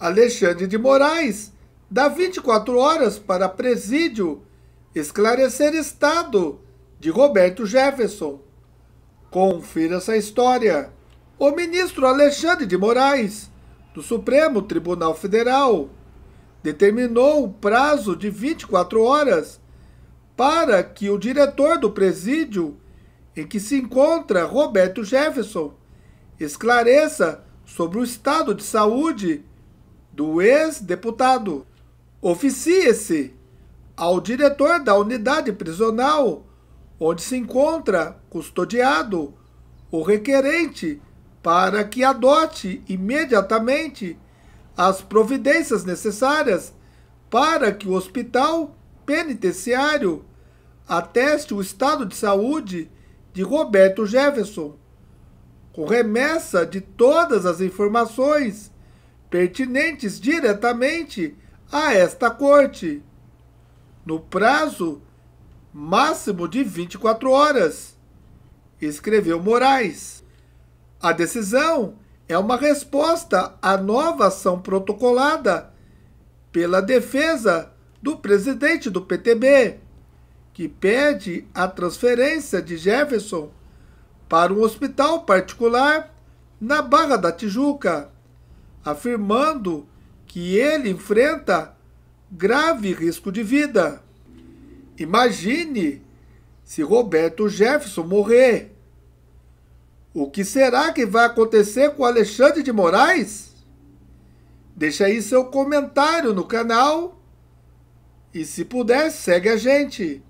Alexandre de Moraes dá 24 horas para presídio esclarecer estado de Roberto Jefferson. Confira essa história. O ministro Alexandre de Moraes, do Supremo Tribunal Federal, determinou o prazo de 24 horas para que o diretor do presídio em que se encontra Roberto Jefferson esclareça sobre o estado de saúde do ex-deputado. Oficie-se ao diretor da unidade prisional onde se encontra custodiado o requerente para que adote imediatamente as providências necessárias para que o hospital penitenciário ateste o estado de saúde de Roberto Jefferson, com remessa de todas as informações pertinentes diretamente a esta corte, no prazo máximo de 24 horas, escreveu Moraes. A decisão é uma resposta à nova ação protocolada pela defesa do presidente do PTB, que pede a transferência de Jefferson para um hospital particular na Barra da Tijuca afirmando que ele enfrenta grave risco de vida. Imagine se Roberto Jefferson morrer. O que será que vai acontecer com Alexandre de Moraes? Deixa aí seu comentário no canal e, se puder, segue a gente.